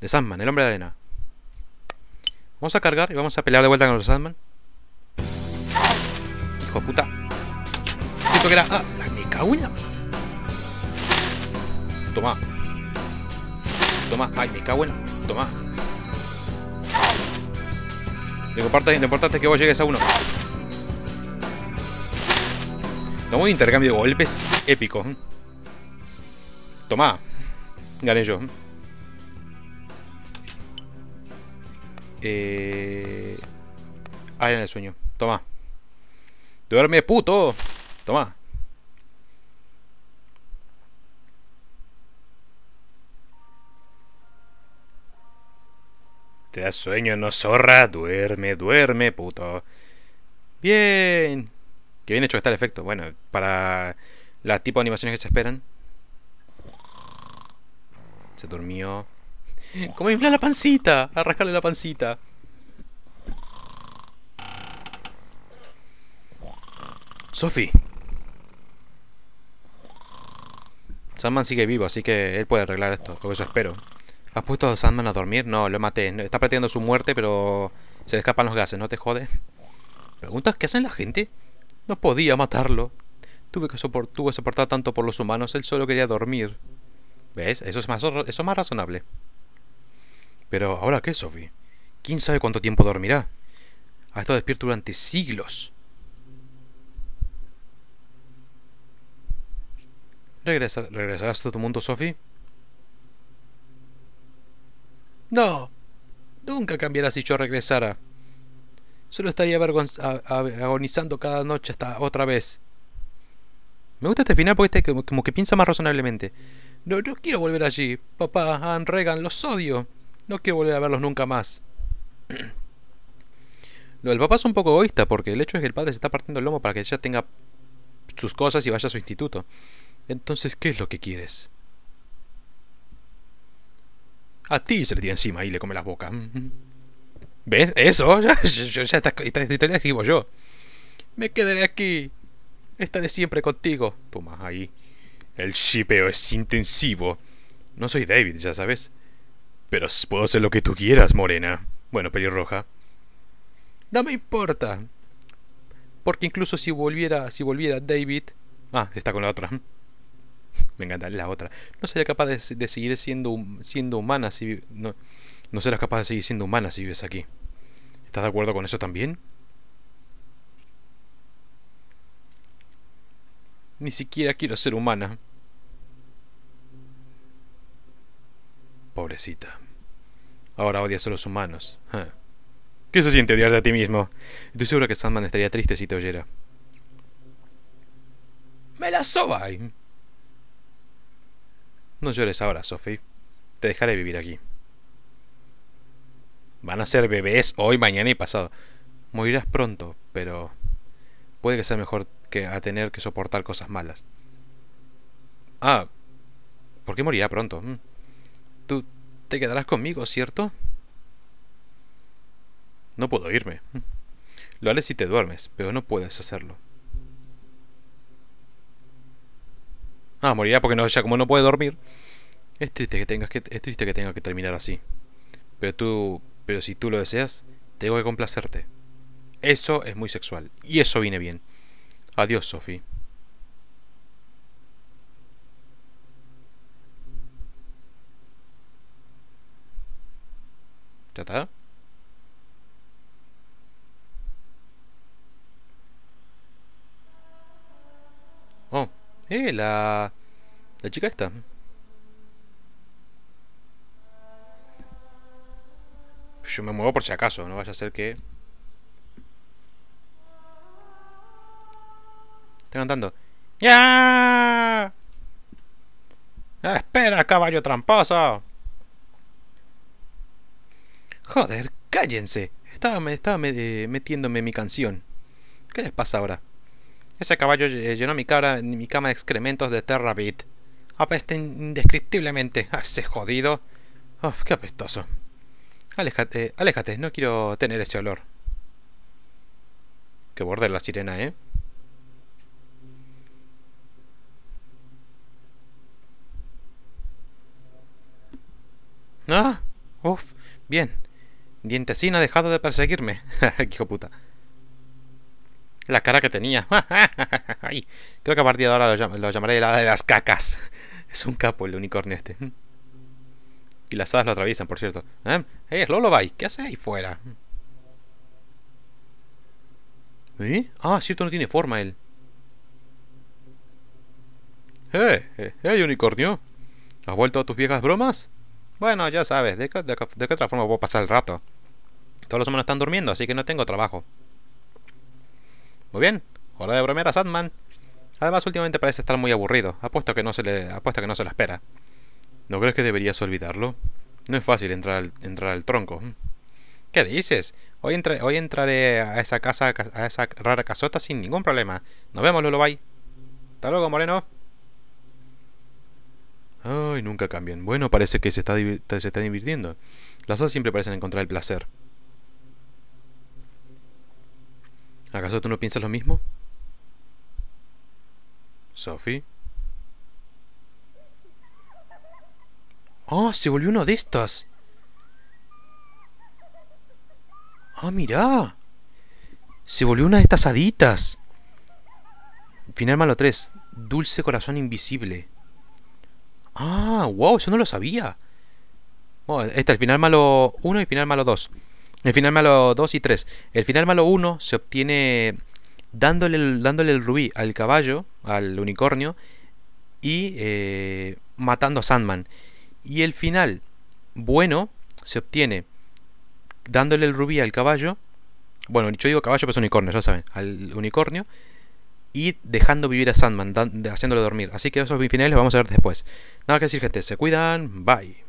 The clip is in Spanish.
De Sandman, el hombre de arena. Vamos a cargar y vamos a pelear de vuelta con los Sandman. Hijo de puta. Siento que era... Ah, ¡La me cago en la... Toma. Toma. ¡Ay, me cago en la... Toma. Lo importante, es que vos llegues a uno. Tomá un intercambio de golpes épico. Toma. Gané yo. Eh... en el sueño. Toma. Duerme, puto. Toma. Te da sueño, no zorra. Duerme, duerme, puto. Bien. Qué bien hecho está el efecto. Bueno, para las tipo de animaciones que se esperan. Se durmió. ¿Cómo inflar la pancita? ¡Arrascarle la pancita. Sophie. Sandman sigue vivo, así que él puede arreglar esto. eso espero. ¿Has puesto a Sandman a dormir? No, lo maté. Está pretendiendo su muerte, pero se le escapan los gases. ¿No te jode? ¿Preguntas qué hacen la gente? No podía matarlo. Tuve que, soportar tanto por los humanos. Él solo quería dormir. ¿Ves? eso es más razonable. Pero ahora qué, Sophie? ¿Quién sabe cuánto tiempo dormirá? Ha estado despierto durante siglos. ¿Regresa, ¿Regresarás a tu mundo, Sophie? No. Nunca cambiarás si yo regresara. Solo estaría agonizando cada noche hasta otra vez. Me gusta este final porque este como que piensa más razonablemente. No, no quiero volver allí. Papá, Anne Regan, los odio. No quiero volver a verlos nunca más. Lo del papá es un poco egoísta, porque el hecho es que el padre se está partiendo el lomo para que ella tenga sus cosas y vaya a su instituto. Entonces, ¿qué es lo que quieres? A ti se le tira encima y le come las bocas. Mm-hmm. ¿Ves? Eso, ya, ya, ya escribo yo. Me quedaré aquí. Estaré siempre contigo. Toma ahí. El shipeo es intensivo. No soy David, ya sabes. Pero puedo hacer lo que tú quieras, morena. Bueno, pelirroja. No me importa. Porque incluso si volviera, si volviera David... Ah, está con la otra. Venga, dale la otra. No sería capaz de, seguir siendo, siendo humana si... No, no serás capaz de seguir siendo humana si vives aquí. ¿Estás de acuerdo con eso también? Ni siquiera quiero ser humana. Pobrecita. Ahora odias a los humanos. ¿eh? ¿Qué se siente odiarte a ti mismo? Estoy seguro que Sandman estaría triste si te oyera. ¡Me la soba! No llores ahora, Sophie. Te dejaré vivir aquí. Van a ser bebés hoy, mañana y pasado. Morirás pronto, pero... Puede que sea mejor que a tener que soportar cosas malas. Ah, ¿por qué morirá pronto? Mm. Tú te quedarás conmigo, ¿cierto? No puedo irme. Lo haré si te duermes, pero no puedes hacerlo. Ah, morirá porque no, ya como no puede dormir. Es triste que tengas que, es triste que, tenga que terminar así. Pero tú, pero si tú lo deseas, tengo que complacerte. Eso es muy sexual y eso viene bien. Adiós, Sophie. Oh, eh, la... La chica esta. Yo me muevo por si acaso, no vaya a ser que... Está cantando. ¡Ya! ¡Ah, ¡Espera, caballo tramposo! Joder, cállense. Estaba, estaba eh, metiéndome mi canción. ¿Qué les pasa ahora? Ese caballo eh, llenó mi, cara, mi cama de excrementos de Terra Beat. Apesta indescriptiblemente. ¡Hace jodido! ¡Uf, qué apestoso! Aléjate, aléjate, no quiero tener ese olor. ¡Qué borde la sirena, ¿eh? ¿No? ¡Uf! Bien. Dientesina ha dejado de perseguirme. Hijo puta. La cara que tenía. creo que a partir de ahora lo, llamaré la de las cacas. Es un capo el unicornio este. Y las hadas lo atraviesan, por cierto. ¿Eh? Hey, vais. ¿qué hace ahí fuera? ¿Eh? Ah, cierto, no tiene forma él. ¡Eh! Hey, eh, eh, unicornio! ¿Has vuelto a tus viejas bromas? Bueno, ya sabes, de qué otra forma puedo pasar el rato. Todos los humanos están durmiendo, así que no tengo trabajo. Muy bien, hora de bromear a Sandman. Además, últimamente parece estar muy aburrido. Apuesto que no se le, que no se la espera. ¿No crees que deberías olvidarlo? No es fácil entrar al, entrar al tronco. ¿Qué dices? Hoy, entra, hoy entraré a esa casa, a esa rara casota sin ningún problema. Nos vemos, Lulubay. Hasta luego, Moreno. Ay, nunca cambian. Bueno, parece que se está, se está divirtiendo. Las dos siempre parecen encontrar el placer. ¿Acaso tú no piensas lo mismo? Sophie. Ah, se volvió uno de estas! ¡Ah, mirá! Se volvió una de estas haditas. Final malo 3. Dulce corazón invisible. ¡Ah! ¡Wow! Eso no lo sabía. Bueno, este es el final malo 1 y final malo 2. El final malo 2 y 3. El final malo 1 se obtiene dándole el, dándole el rubí al caballo, al unicornio, y eh, matando a Sandman. Y el final bueno se obtiene dándole el rubí al caballo. Bueno, yo digo caballo, pero es unicornio, ya saben. Al unicornio. Y dejando vivir a Sandman, haciéndolo dormir. Así que esos finales los vamos a ver después. Nada que decir, gente. Se cuidan. Bye.